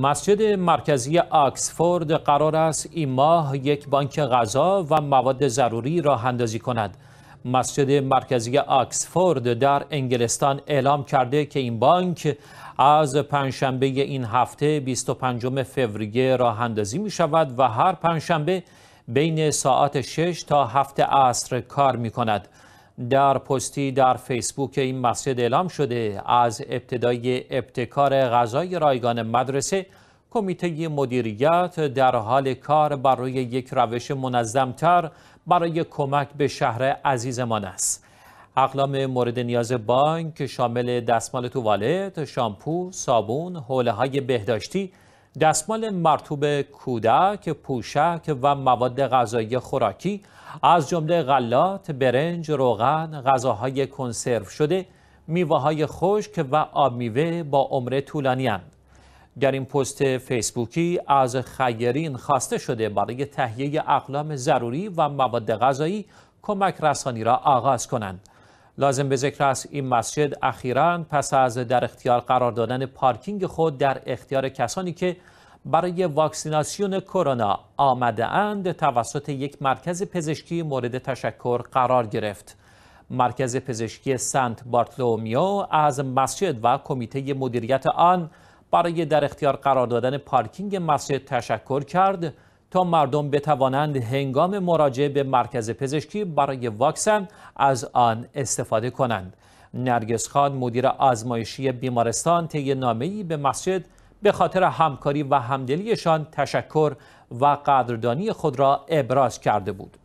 مسجد مرکزی آکسفورد قرار است این ماه یک بانک غذا و مواد ضروری را اندازی کند. مسجد مرکزی آکسفورد در انگلستان اعلام کرده که این بانک از پنجشنبه این هفته 25 فوریه را هندازی می شود و هر پنجشنبه بین ساعت 6 تا 7 عصر کار می کند. در پستی در فیسبوک این مسجد اعلام شده از ابتدای ابتکار غذای رایگان مدرسه کمیته مدیریت در حال کار روی یک روش منظمتر برای کمک به شهر عزیزمان است اقلام مورد نیاز بانک شامل دستمال توالت، شامپو، صابون، حوله های بهداشتی، دستمال مرتوب کودک، پوشک و مواد غذایی خوراکی از جمله غلات، برنج، روغن، غذاهای کنسرو شده، میوههای خشک و آبمیوه با عمر طولانی هند. در این پست فیسبوکی از خیرین خواسته شده برای تهیه اقلام ضروری و مواد غذایی کمک رسانی را آغاز کنند. لازم به ذکر است این مسجد اخیرا پس از در اختیار قرار دادن پارکینگ خود در اختیار کسانی که برای واکسیناسیون کرونا آمده اند توسط یک مرکز پزشکی مورد تشکر قرار گرفت. مرکز پزشکی سنت بارتلومیو از مسجد و کمیته مدیریت آن برای در اختیار قرار دادن پارکینگ مسجد تشکر کرد تا مردم بتوانند هنگام مراجعه به مرکز پزشکی برای واکسن از آن استفاده کنند. نرگس خان مدیر آزمایشی بیمارستان طی نامه‌ای به مسجد به خاطر همکاری و همدلیشان تشکر و قدردانی خود را ابراز کرده بود.